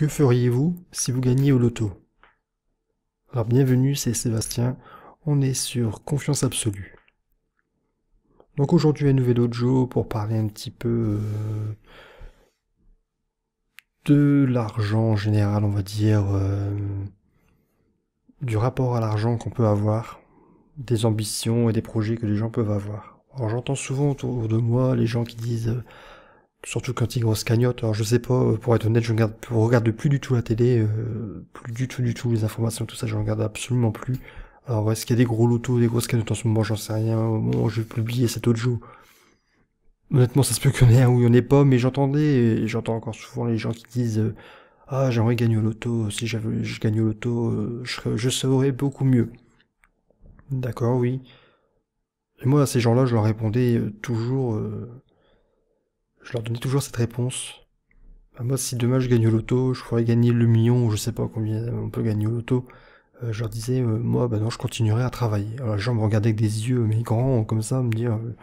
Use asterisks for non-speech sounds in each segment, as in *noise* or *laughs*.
Que feriez-vous si vous gagniez au loto Alors bienvenue, c'est Sébastien, on est sur Confiance Absolue. Donc aujourd'hui à Nouvel audio pour parler un petit peu euh, de l'argent en général, on va dire, euh, du rapport à l'argent qu'on peut avoir, des ambitions et des projets que les gens peuvent avoir. Alors j'entends souvent autour de moi les gens qui disent Surtout quand il grosse cagnotte. Alors je sais pas, euh, pour être honnête, je regarde, je regarde plus du tout la télé, euh, plus du tout du tout les informations, tout ça, je regarde absolument plus. Alors est-ce qu'il y a des gros lotos, des grosses cagnottes en ce moment, j'en sais rien. Au moment où je publier cet autre jour. Honnêtement, ça se peut qu'il y en ait un ou il y en ait pas, mais j'entendais, j'entends encore souvent les gens qui disent euh, Ah, j'aimerais gagner au loto, si j'avais, je gagne au loto, je, je beaucoup mieux. » D'accord, oui. Et moi, à ces gens-là, je leur répondais toujours je leur donnais toujours cette réponse. Bah, moi, si demain je gagne au loto, je pourrais gagner le million, ou je sais pas combien on peut gagner au loto. Euh, je leur disais, euh, moi, bah non, je continuerai à travailler. Alors les gens me regardaient avec des yeux, mais grands, comme ça, me dire, euh,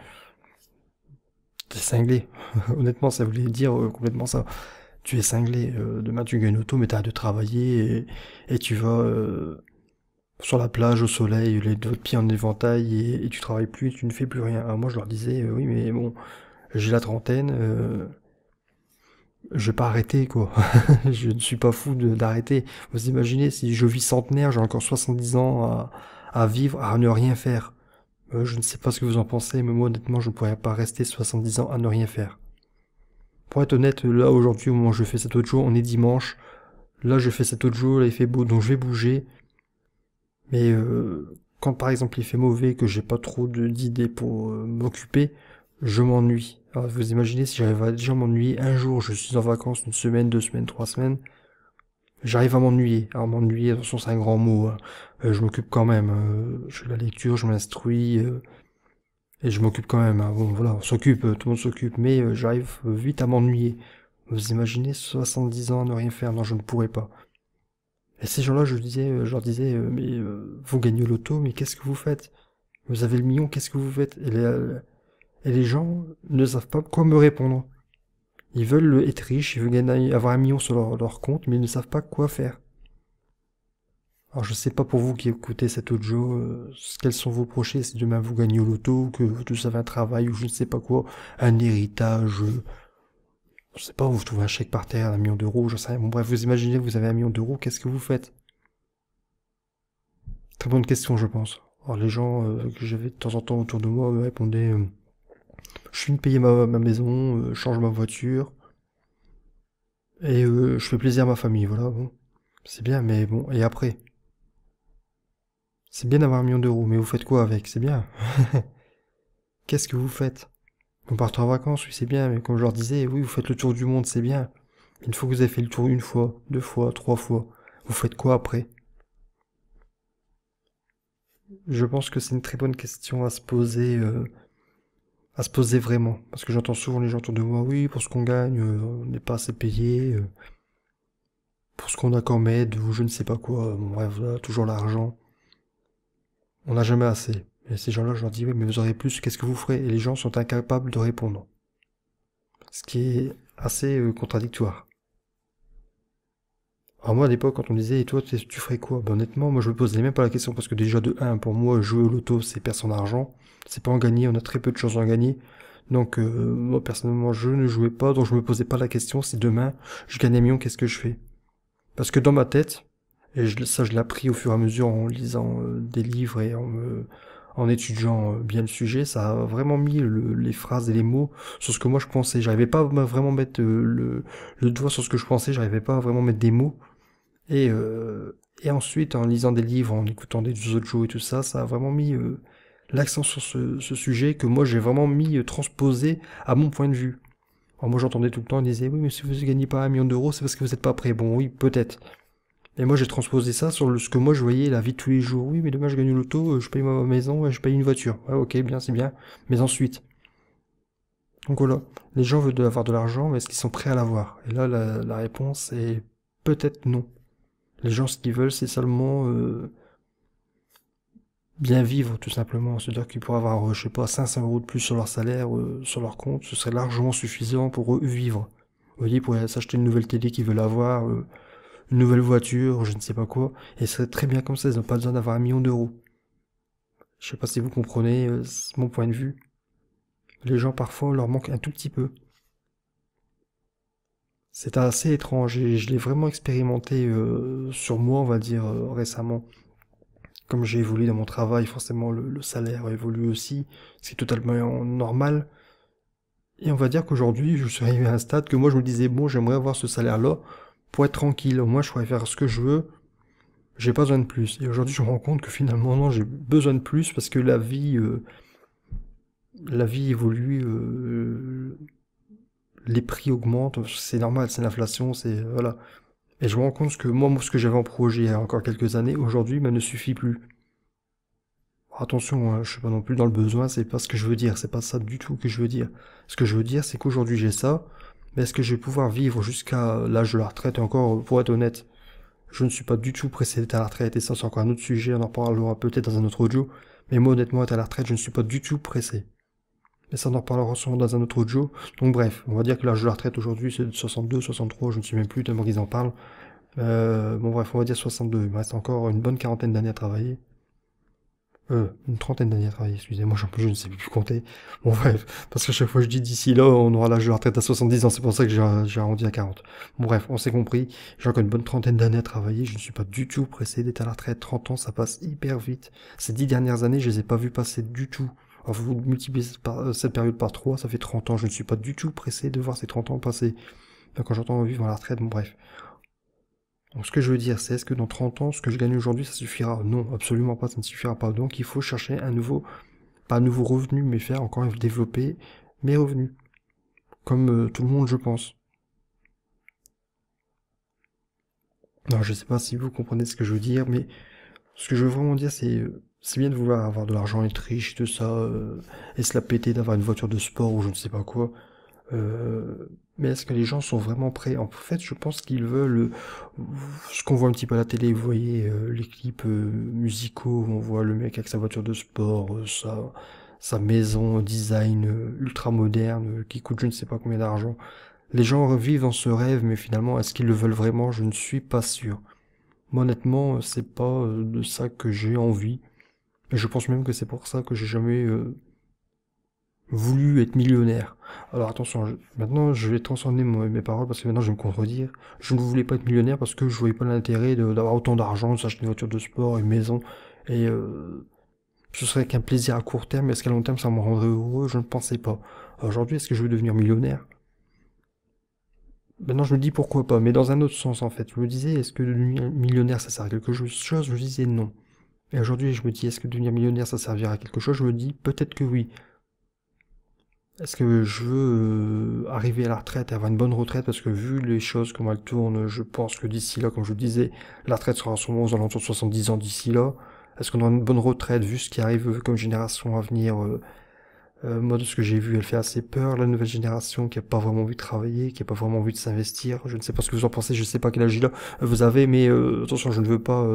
t'es cinglé. *laughs* Honnêtement, ça voulait dire complètement ça. Tu es cinglé. demain, tu gagnes l'auto, mais t'arrêtes de travailler et, tu vas sur la plage, au soleil, les deux pieds en éventail et, tu travailles plus, tu ne fais plus rien. moi, je leur disais, oui, mais bon, j'ai la trentaine, euh, je vais pas arrêter quoi. *laughs* je ne suis pas fou d'arrêter. Vous imaginez si je vis centenaire, j'ai encore 70 ans à, vivre, à ne rien faire. Euh, je ne sais pas ce que vous en pensez, mais moi honnêtement je ne pourrais pas rester 70 ans à ne rien faire. Pour être honnête, là aujourd'hui au moment où je fais cet autre jour, on est dimanche. Là je fais cet autre jour, là il fait beau, donc je vais bouger. Mais euh, quand par exemple il fait mauvais, que j'ai pas trop d'idées pour euh, m'occuper, je m'ennuie. Alors vous imaginez si j'arrive à déjà m'ennuyer un jour, je suis en vacances une semaine, deux semaines, trois semaines, j'arrive à m'ennuyer. Alors m'ennuyer, le c'est un grand mot, hein. euh, je m'occupe quand même, euh, je fais la lecture, je m'instruis, euh, et je m'occupe quand même. Hein. Bon voilà, on s'occupe, tout le monde s'occupe, mais j'arrive vite à m'ennuyer. Vous imaginez 70 ans à ne rien faire, non je ne pourrais pas. Et ces gens-là, je, disais, je leur disais, mais vous gagnez l'auto, mais qu'est-ce que vous faites Vous avez le million, qu'est-ce que vous faites et les gens ne savent pas quoi me répondre. Ils veulent être riches, ils veulent avoir un million sur leur, compte, mais ils ne savent pas quoi faire. Alors je ne sais pas pour vous qui écoutez cet audio, euh, quels sont vos projets, si demain vous gagnez au loto, que vous avez un travail ou je ne sais pas quoi, un héritage, euh, je ne sais pas, vous trouvez un chèque par terre, un million d'euros, ne sais rien. Bon bref, vous imaginez que vous avez un million d'euros, qu'est-ce que vous faites Très bonne question je pense. Alors les gens euh, que j'avais de temps en temps autour de moi me répondaient je suis de payer ma, maison, euh, je change ma voiture. Et euh, je fais plaisir à ma famille, voilà. Bon. C'est bien, mais bon, et après C'est bien d'avoir un million d'euros, mais vous faites quoi avec C'est bien. *laughs* Qu'est-ce que vous faites Vous partez en vacances, oui, c'est bien, mais comme je leur disais, oui, vous faites le tour du monde, c'est bien. Une fois que vous avez fait le tour une fois, deux fois, trois fois, vous faites quoi après Je pense que c'est une très bonne question à se poser. Euh, à se poser vraiment. Parce que j'entends souvent les gens autour de moi, oui, pour ce qu'on gagne, euh, on n'est pas assez payé, euh, pour ce qu'on a comme aide, ou je ne sais pas quoi, on bref, toujours l'argent. On n'a jamais assez. Et ces gens-là, je leur dis, oui, mais vous aurez plus, qu'est-ce que vous ferez Et les gens sont incapables de répondre. Ce qui est assez euh, contradictoire. Alors ah, moi à l'époque quand on disait et toi tu ferais quoi ben, honnêtement moi je me posais même pas la question parce que déjà de 1 pour moi jouer au loto c'est perdre son argent, c'est pas en gagner, on a très peu de chances d'en gagner. Donc euh, moi personnellement je ne jouais pas donc je me posais pas la question si demain je gagnais un million qu'est-ce que je fais Parce que dans ma tête, et ça je l'ai appris au fur et à mesure en lisant euh, des livres et en en étudiant euh, bien le sujet, ça a vraiment mis les phrases et les mots sur ce que moi je pensais. J'arrivais pas à vraiment mettre le, le doigt sur ce que je pensais, j'arrivais pas à vraiment mettre des mots. Et, euh, et ensuite, en lisant des livres, en écoutant des autres et tout ça, ça a vraiment mis euh, l'accent sur ce, sujet que moi j'ai vraiment mis euh, transposé à mon point de vue. moi j'entendais tout le temps, on disait oui mais si vous ne gagnez pas un million d'euros c'est parce que vous n'êtes pas prêt. Bon oui peut-être. Et moi j'ai transposé ça sur ce que moi je voyais la vie de tous les jours. Oui mais demain je gagne l'auto, euh, je paye ma maison, je paye une voiture. Ouais ok bien c'est bien. Mais ensuite. Donc voilà, les gens veulent avoir de l'argent mais est-ce qu'ils sont prêts à l'avoir Et là la, la réponse est peut-être non. Les gens, ce qu'ils veulent, c'est seulement euh, bien vivre, tout simplement. C'est-à-dire qu'ils pourraient avoir, euh, je sais pas, 500 euros de plus sur leur salaire, euh, sur leur compte, ce serait largement suffisant pour eux vivre. Vous voyez, ils pourraient s'acheter une nouvelle télé qu'ils veulent avoir, une nouvelle voiture, je ne sais pas quoi, et ce serait très bien comme ça, ils n'ont pas besoin d'avoir un million d'euros. Je sais pas si vous comprenez mon point de vue. Les gens, parfois, leur manque un tout petit peu. C'est assez étrange et je l'ai vraiment expérimenté euh, sur moi, on va dire, euh, récemment. Comme j'ai évolué dans mon travail, forcément le, salaire évolue aussi, c'est totalement normal. Et on va dire qu'aujourd'hui, je suis arrivé à un stade que moi je me disais, bon, j'aimerais avoir ce salaire-là pour être tranquille, Moi, je pourrais faire ce que je veux, j'ai pas besoin de plus. Et aujourd'hui, je me rends compte que finalement, non, j'ai besoin de plus parce que la vie, euh, la vie évolue les prix augmentent, c'est normal, c'est l'inflation, c'est voilà. Et je me rends compte que moi, ce que j'avais en projet il y a encore quelques années, aujourd'hui, ben, ne suffit plus. Attention, hein, je suis pas non plus dans le besoin, c'est pas ce que je veux dire, c'est pas ça du tout que je veux dire. Ce que je veux dire, c'est qu'aujourd'hui j'ai ça, mais est-ce que je vais pouvoir vivre jusqu'à l'âge de la retraite encore, pour être honnête Je ne suis pas du tout pressé d'être à la retraite, et ça c'est encore un autre sujet, on en parlera peut-être dans un autre audio, mais moi honnêtement, être à la retraite, je ne suis pas du tout pressé. Mais ça, on en reparlera sûrement dans un autre audio. Donc bref, on va dire que l'âge de la retraite aujourd'hui, c'est 62, 63, je ne sais même plus tellement qu'ils en parlent. Euh, bon bref, on va dire 62. Il me reste encore une bonne quarantaine d'années à travailler. Euh, une trentaine d'années à travailler, excusez-moi, j'en plus je ne sais plus compter. Bon bref, parce que chaque fois que je dis d'ici là, on aura l'âge de la retraite à 70 ans, c'est pour ça que j'ai arrondi à 40. Bon bref, on s'est compris, j'ai encore une bonne trentaine d'années à travailler, je ne suis pas du tout pressé d'être à la retraite, 30 ans, ça passe hyper vite. Ces dix dernières années, je les ai pas vues passer du tout vous multipliez cette euh, période par 3, ça fait 30 ans. Je ne suis pas du tout pressé de voir ces 30 ans passer. Euh, quand j'entends vivre à la retraite, bon bref. Donc ce que je veux dire, c'est est-ce que dans 30 ans, ce que je gagne aujourd'hui, ça suffira Non, absolument pas, ça ne suffira pas. Donc il faut chercher un nouveau, pas un nouveau revenu, mais faire encore développer mes revenus. Comme euh, tout le monde, je pense. Non, je sais pas si vous comprenez ce que je veux dire, mais ce que je veux vraiment dire, c'est c'est bien de vouloir avoir de l'argent, être riche, tout ça, euh, et se la péter d'avoir une voiture de sport ou je ne sais pas quoi. Euh, mais est-ce que les gens sont vraiment prêts En fait, je pense qu'ils veulent euh, ce qu'on voit un petit peu à la télé. Vous voyez euh, les clips euh, musicaux on voit le mec avec sa voiture de sport, sa, sa maison design ultra moderne qui coûte je ne sais pas combien d'argent. Les gens revivent dans ce rêve, mais finalement, est-ce qu'ils le veulent vraiment Je ne suis pas sûr. honnêtement, c'est pas de ça que j'ai envie je pense même que c'est pour ça que j'ai jamais euh, voulu être millionnaire. Alors attention, maintenant je vais transcender mes paroles parce que maintenant je vais me contredire. Je ne voulais pas être millionnaire parce que je voyais pas l'intérêt d'avoir autant d'argent, de s'acheter une voiture de sport, une maison, et euh, ce serait qu'un plaisir à court terme. Est-ce qu'à long terme ça me rendrait heureux Je ne pensais pas. Aujourd'hui, est-ce que je veux devenir millionnaire Maintenant, je me dis pourquoi pas, mais dans un autre sens en fait. Je me disais, est-ce que devenir millionnaire ça sert à quelque chose Je me disais non. Et aujourd'hui, je me dis, est-ce que devenir millionnaire, ça servira à quelque chose Je me dis, peut-être que oui. Est-ce que je veux euh, arriver à la retraite avoir une bonne retraite Parce que vu les choses, comment elles tournent, je pense que d'ici là, comme je le disais, la retraite sera sûrement aux alentours de 70 ans d'ici là. Est-ce qu'on aura une bonne retraite vu ce qui arrive comme génération à venir euh, euh, Moi, de ce que j'ai vu, elle fait assez peur. La nouvelle génération qui n'a pas vraiment envie de travailler, qui n'a pas vraiment envie de s'investir. Je ne sais pas ce que vous en pensez, je ne sais pas quel âge là vous avez, mais attention, je ne veux pas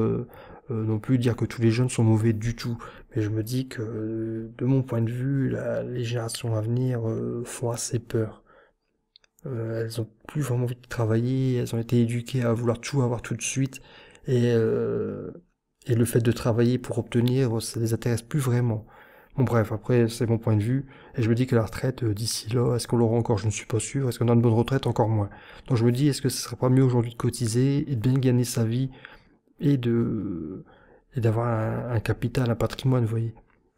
euh, non plus dire que tous les jeunes sont mauvais du tout. Mais je me dis que, euh, de mon point de vue, la, les générations à venir euh, font assez peur. Euh, elles ont plus vraiment envie de travailler, elles ont été éduquées à vouloir tout avoir tout de suite, et, et le fait de travailler pour obtenir, ça les intéresse plus vraiment. Bon bref, après c'est mon point de vue, et je me dis que la retraite d'ici là, est-ce qu'on l'aura encore Je ne suis pas sûr. Est-ce qu'on a une bonne retraite Encore moins. Donc je me dis, est-ce que ce serait pas mieux aujourd'hui de cotiser et de bien gagner sa vie et de d'avoir un, capital, un patrimoine, vous voyez.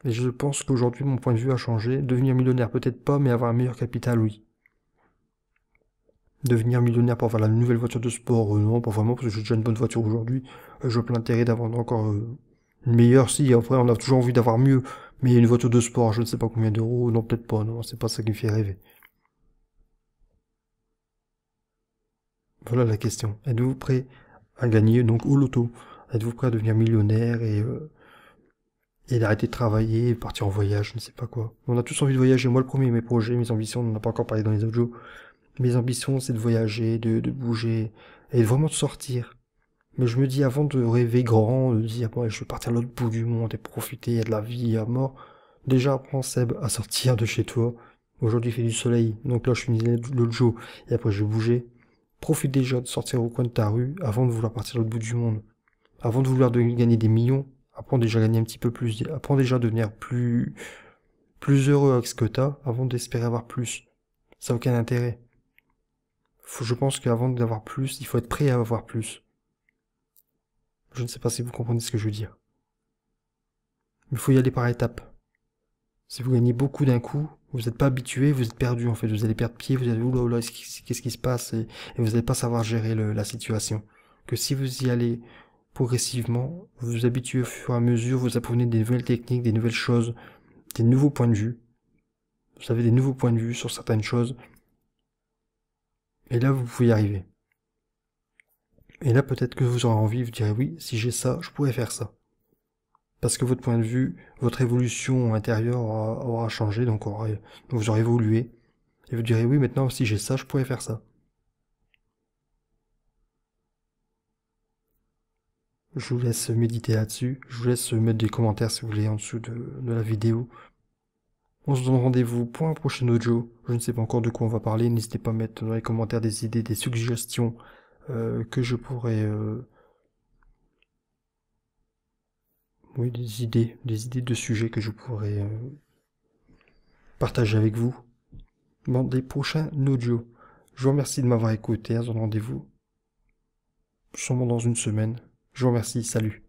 Et je pense qu'aujourd'hui, mon point de vue a changé. Devenir millionnaire, peut-être pas, mais avoir un meilleur capital, oui. Devenir millionnaire pour avoir la nouvelle voiture de sport, euh, non, pas vraiment, parce que j'ai déjà une bonne voiture aujourd'hui. Euh, je plein intérêt d'avoir encore euh, une meilleure, si, après, on a toujours envie d'avoir mieux. Mais une voiture de sport, je ne sais pas combien d'euros, non, peut-être pas, non, c'est pas ça qui me fait rêver. Voilà la question. Êtes-vous prêt à gagner donc au loto. Êtes-vous prêt à devenir millionnaire et, euh, et d'arrêter de travailler et partir en voyage, je ne sais pas quoi. On a tous envie de voyager, moi le premier, mes projets, mes ambitions, on n'en a pas encore parlé dans les autres jours, Mes ambitions, c'est de voyager, de, de bouger, et vraiment de sortir. Mais je me dis, avant de rêver grand, de dire, bon, je vais partir à l'autre bout du monde et profiter, il y a de la vie, il y a mort. Déjà, apprends Seb à sortir de chez toi. Aujourd'hui, il fait du soleil. Donc là, je suis l'autre jour. Et après, je vais bouger. Profite déjà de sortir au coin de ta rue avant de vouloir partir au bout du monde. Avant de vouloir gagner des millions, apprends déjà à gagner un petit peu plus. Apprends déjà à devenir plus, plus heureux avec ce que t'as avant d'espérer avoir plus. Ça n'a aucun intérêt. je pense qu'avant d'avoir plus, il faut être prêt à avoir plus. Je ne sais pas si vous comprenez ce que je veux dire. Il faut y aller par étapes. Si vous gagnez beaucoup d'un coup, vous n'êtes pas habitué, vous êtes perdu en fait, vous allez perdre pied, vous allez oula, qu'est-ce qui se passe et, vous n'allez pas savoir gérer la situation. Que si vous y allez progressivement, vous vous habituez au fur et à mesure, vous apprenez des nouvelles techniques, des nouvelles choses, des nouveaux points de vue. Vous avez des nouveaux points de vue sur certaines choses. Et là, vous pouvez y arriver. Et là, peut-être que vous aurez envie, vous direz oui, si j'ai ça, je pourrais faire ça parce que votre point de vue, votre évolution intérieure aura, changé, donc vous aurez évolué. Et vous direz, oui, maintenant, si j'ai ça, je pourrais faire ça. Je vous laisse méditer là-dessus. Je vous laisse mettre des commentaires si vous voulez en dessous de, la vidéo. On se donne rendez-vous pour un prochain audio. Je ne sais pas encore de quoi on va parler. N'hésitez pas à mettre dans les commentaires des idées, des suggestions euh, que je pourrais euh, oui, des idées, des idées de sujets que je pourrais euh, partager avec vous dans des prochains audios. Je vous remercie de m'avoir écouté. À un rendez-vous sûrement dans une semaine. Je vous remercie. Salut.